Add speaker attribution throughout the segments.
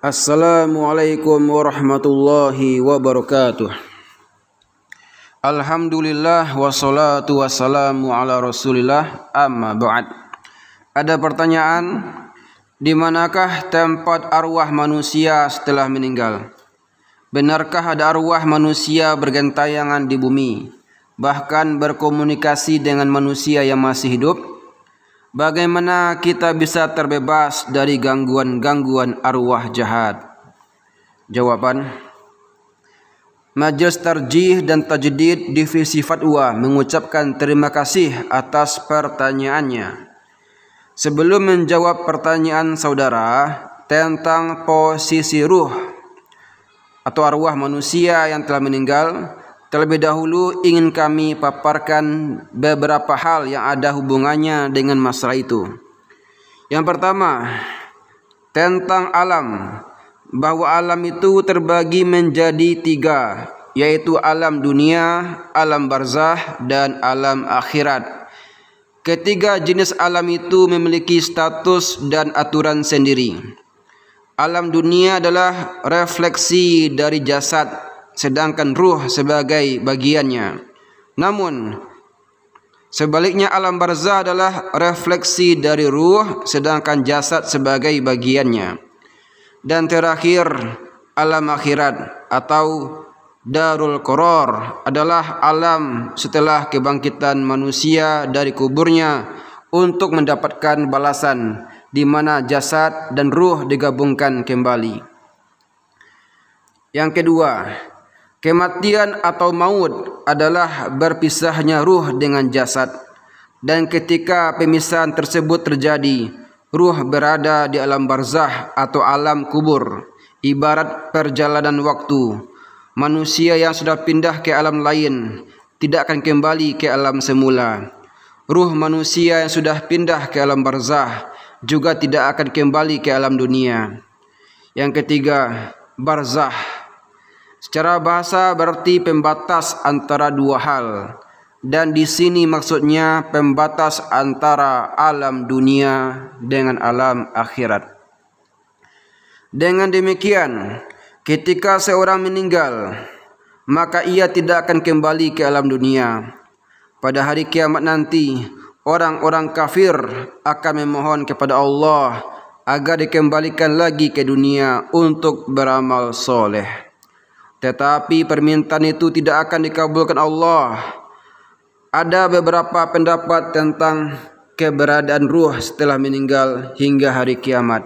Speaker 1: Assalamualaikum warahmatullahi wabarakatuh Alhamdulillah wassalatu wassalamu ala rasulillah amma ba'd Ada pertanyaan di manakah tempat arwah manusia setelah meninggal? Benarkah ada arwah manusia bergentayangan di bumi bahkan berkomunikasi dengan manusia yang masih hidup? Bagaimana kita bisa terbebas dari gangguan-gangguan arwah jahat? Jawaban Majelis Tarjih dan Tajdid Divisi Fatwa mengucapkan terima kasih atas pertanyaannya. Sebelum menjawab pertanyaan saudara tentang posisi ruh atau arwah manusia yang telah meninggal, Terlebih dahulu ingin kami paparkan beberapa hal yang ada hubungannya dengan masalah itu. Yang pertama, tentang alam. Bahwa alam itu terbagi menjadi tiga, yaitu alam dunia, alam barzah, dan alam akhirat. Ketiga jenis alam itu memiliki status dan aturan sendiri. Alam dunia adalah refleksi dari jasad sedangkan ruh sebagai bagiannya. Namun sebaliknya alam barzah adalah refleksi dari ruh sedangkan jasad sebagai bagiannya. Dan terakhir alam akhirat atau darul koror adalah alam setelah kebangkitan manusia dari kuburnya untuk mendapatkan balasan di mana jasad dan ruh digabungkan kembali. Yang kedua, Kematian atau maut adalah berpisahnya ruh dengan jasad. Dan ketika pemisahan tersebut terjadi, ruh berada di alam barzah atau alam kubur, ibarat perjalanan waktu. Manusia yang sudah pindah ke alam lain tidak akan kembali ke alam semula. Ruh manusia yang sudah pindah ke alam barzah juga tidak akan kembali ke alam dunia. Yang ketiga, barzah Secara bahasa berarti pembatas antara dua hal dan di sini maksudnya pembatas antara alam dunia dengan alam akhirat. Dengan demikian, ketika seorang meninggal, maka ia tidak akan kembali ke alam dunia. Pada hari kiamat nanti, orang-orang kafir akan memohon kepada Allah agar dikembalikan lagi ke dunia untuk beramal soleh. Tetapi permintaan itu tidak akan dikabulkan Allah. Ada beberapa pendapat tentang keberadaan ruh setelah meninggal hingga hari kiamat.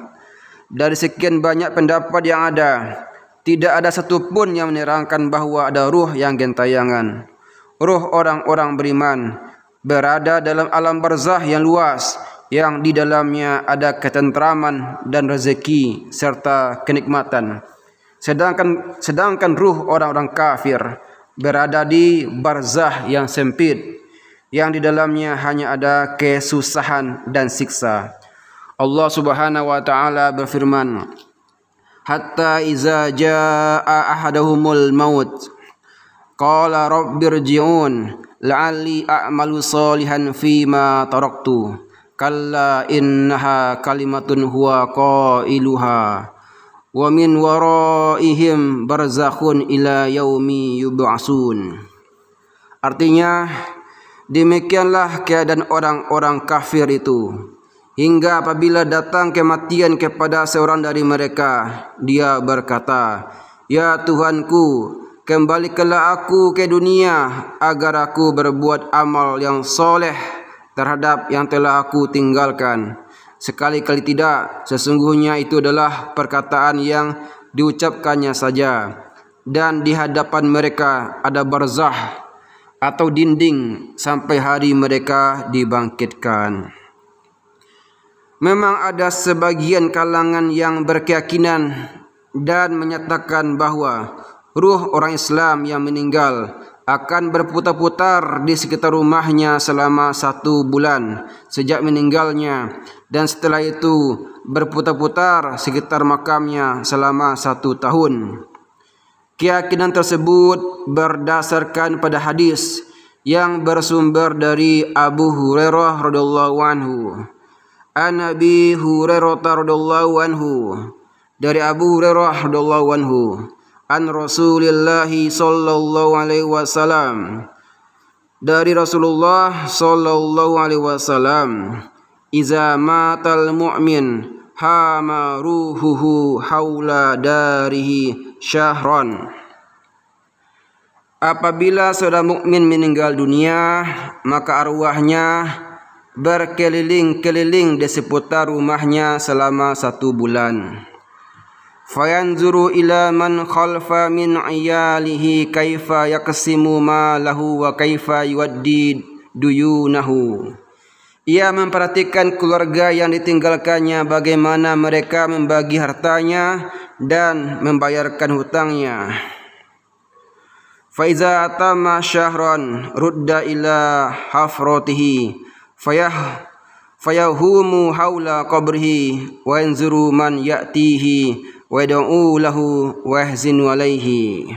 Speaker 1: Dari sekian banyak pendapat yang ada, tidak ada satupun yang menerangkan bahwa ada ruh yang gentayangan. Ruh orang-orang beriman berada dalam alam barzah yang luas yang di dalamnya ada ketentraman dan rezeki serta kenikmatan. Sedangkan sedangkan ruh orang-orang kafir berada di barzah yang sempit yang di dalamnya hanya ada kesusahan dan siksa. Allah Subhanahu wa taala berfirman, "Hatta iza jaa ahaduhumul maut qala rabbirji'un la'alli a'malu salihan fima taraktu." Kalla innaha kalimatun huwa qailuha wa min waraihim barzakhun ila yaumi yub'asun artinya demikianlah keadaan orang-orang kafir itu hingga apabila datang kematian kepada seorang dari mereka dia berkata ya Tuhanku kembalikanlah aku ke dunia agar aku berbuat amal yang soleh terhadap yang telah aku tinggalkan sekali-kali tidak sesungguhnya itu adalah perkataan yang diucapkannya saja dan di hadapan mereka ada barzah atau dinding sampai hari mereka dibangkitkan memang ada sebagian kalangan yang berkeyakinan dan menyatakan bahawa ruh orang Islam yang meninggal akan berputar-putar di sekitar rumahnya selama satu bulan sejak meninggalnya dan setelah itu berputar-putar sekitar makamnya selama satu tahun. Keyakinan tersebut berdasarkan pada hadis yang bersumber dari Abu Hurairah radhiallahu anhu. An Hurairah radhiallahu anhu dari Abu Hurairah radhiallahu anhu an Rasulillah sallallahu alaihi wasallam dari Rasulullah sallallahu alaihi wasallam iza matal mu'min hamaruhuhu haula darihi syahron apabila saudara mukmin meninggal dunia maka arwahnya berkeliling-keliling di seputar rumahnya selama satu bulan fayanzuru ila man khalfa min iyalihi kaifa yaqsimu malahu wa kaifa yuaddi duyunahu ia memperhatikan keluarga yang ditinggalkannya bagaimana mereka membagi hartanya dan membayarkan hutangnya faiza atama syahron rudda ila hafrotihi fayah fayahumu haula qabrihi wa yanzuru man ya'tihi wad'u lahu wahzin walaihi.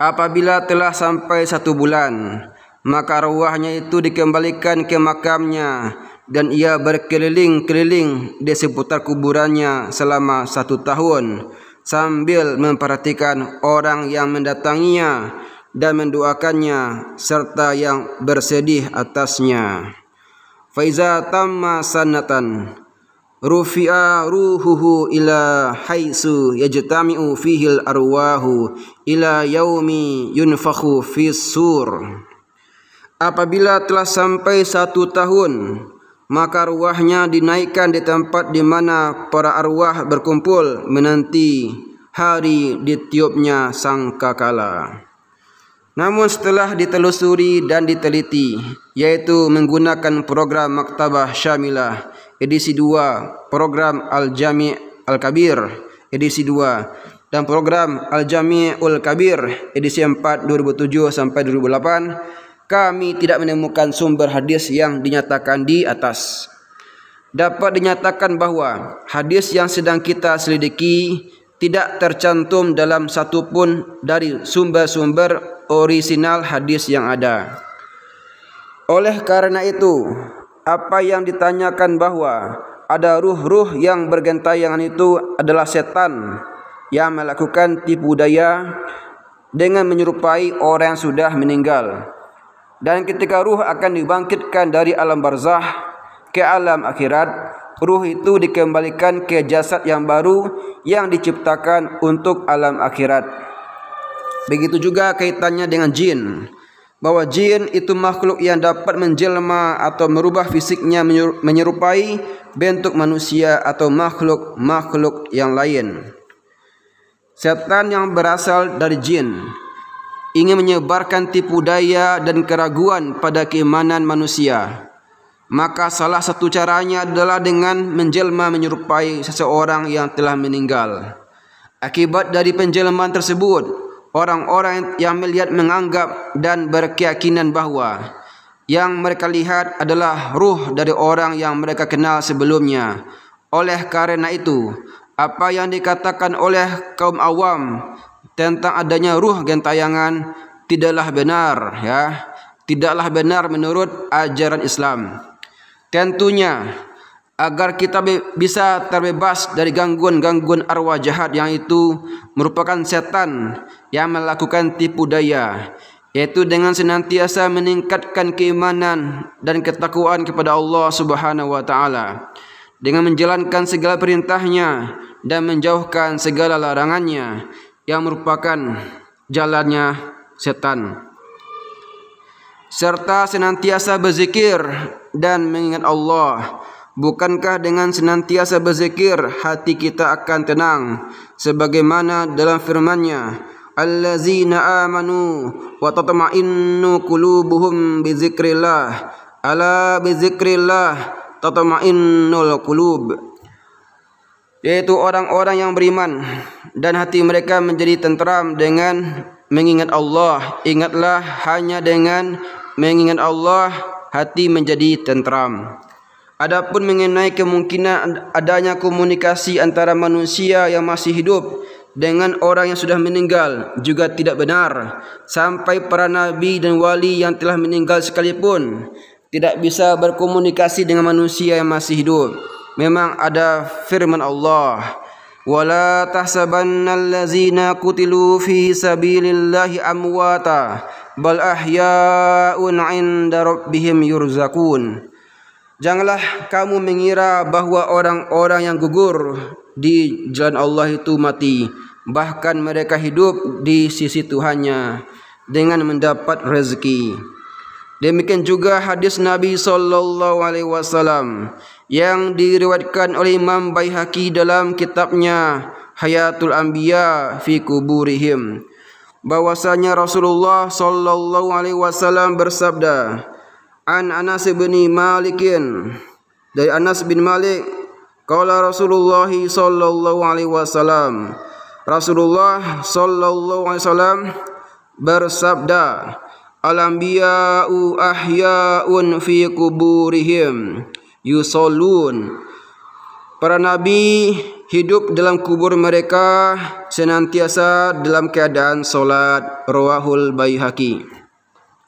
Speaker 1: Apabila telah sampai satu bulan, maka arwahnya itu dikembalikan ke makamnya dan ia berkeliling-keliling di seputar kuburannya selama satu tahun sambil memperhatikan orang yang mendatanginya dan mendoakannya serta yang bersedih atasnya. Faiza tamma sanatan rufi'a ruhuhu ila haitsu yajtami'u fihi arwahu ila yaumi yunfakhu fis sur apabila telah sampai satu tahun maka ruahnya dinaikkan di tempat di mana para arwah berkumpul menanti hari ditiupnya sangkakala namun setelah ditelusuri dan diteliti yaitu menggunakan program Maktabah Syamilah edisi 2 program Al Jami Al Kabir edisi 2 dan program Al ul Kabir edisi 4 2007 sampai 2008 kami tidak menemukan sumber hadis yang dinyatakan di atas dapat dinyatakan bahwa hadis yang sedang kita selidiki tidak tercantum dalam satupun dari sumber-sumber orisinal hadis yang ada. Oleh karena itu, apa yang ditanyakan bahwa ada ruh-ruh yang bergentayangan itu adalah setan yang melakukan tipu daya dengan menyerupai orang yang sudah meninggal. Dan ketika ruh akan dibangkitkan dari alam barzah ke alam akhirat, ruh itu dikembalikan ke jasad yang baru yang diciptakan untuk alam akhirat. Begitu juga kaitannya dengan jin bahwa jin itu makhluk yang dapat menjelma atau merubah fisiknya menyerupai bentuk manusia atau makhluk-makhluk yang lain. Setan yang berasal dari jin ingin menyebarkan tipu daya dan keraguan pada keimanan manusia. Maka salah satu caranya adalah dengan menjelma menyerupai seseorang yang telah meninggal. Akibat dari penjelman tersebut, orang-orang yang melihat menganggap dan berkeyakinan bahawa yang mereka lihat adalah ruh dari orang yang mereka kenal sebelumnya. Oleh karena itu, apa yang dikatakan oleh kaum awam tentang adanya ruh gentayangan tidaklah benar, ya. Tidaklah benar menurut ajaran Islam. Tentunya, agar kita bisa terbebas dari gangguan-gangguan arwah jahat yang itu merupakan setan yang melakukan tipu daya yaitu dengan senantiasa meningkatkan keimanan dan ketakwaan kepada Allah Subhanahu wa taala dengan menjalankan segala perintahnya dan menjauhkan segala larangannya yang merupakan jalannya setan serta senantiasa berzikir dan mengingat Allah Bukankah dengan senantiasa berzikir hati kita akan tenang sebagaimana dalam firman-Nya Allazina amanu wa tatma'innu qulubuhum bi dzikrillah ala bi dzikrillah tatma'innul qulub yaitu orang-orang yang beriman dan hati mereka menjadi tenteram dengan mengingat Allah ingatlah hanya dengan mengingat Allah hati menjadi tenteram Adapun mengenai kemungkinan adanya komunikasi antara manusia yang masih hidup dengan orang yang sudah meninggal juga tidak benar sampai para nabi dan wali yang telah meninggal sekalipun tidak bisa berkomunikasi dengan manusia yang masih hidup memang ada firman Allah wala tahsabanna allazina fi sabilillahi amwata bal ahyaun 'inda rabbihim yurzakun Janganlah kamu mengira bahawa orang-orang yang gugur di jalan Allah itu mati. Bahkan mereka hidup di sisi Tuhannya dengan mendapat rezeki. Demikian juga hadis Nabi saw yang diriwayatkan oleh Imam Baihaqi dalam kitabnya Hayatul Anbiya fi Kuburihim bahwasanya Rasulullah saw bersabda, an Anas bin Malikin dari Anas bin Malik qala Rasulullah sallallahu alaihi wasallam Rasulullah sallallahu alaihi wasallam bersabda Al-anbiya'u ahyaun fi kuburihim yusallun Para nabi hidup dalam kubur mereka senantiasa dalam keadaan solat rawahul baihaqi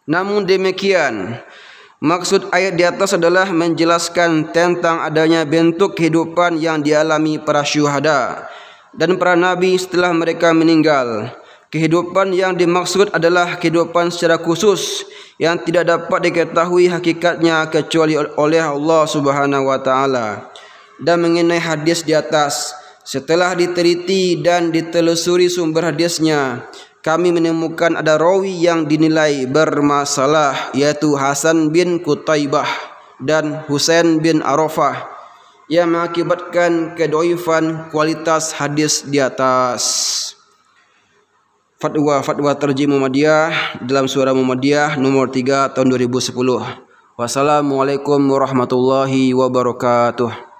Speaker 1: namun demikian Maksud ayat di atas adalah menjelaskan tentang adanya bentuk kehidupan yang dialami para syuhada dan para nabi setelah mereka meninggal. Kehidupan yang dimaksud adalah kehidupan secara khusus yang tidak dapat diketahui hakikatnya kecuali oleh Allah Subhanahu wa taala. Dan mengenai hadis di atas, setelah diteliti dan ditelusuri sumber hadisnya, kami menemukan ada rawi yang dinilai bermasalah yaitu Hasan bin Kutaybah dan Husain bin Arafah yang mengakibatkan kedoifan kualitas hadis di atas. Fatwa Fatwa Terjemah Muhammadiyah dalam Suara Muhammadiyah nomor 3 tahun 2010. Wassalamualaikum warahmatullahi wabarakatuh.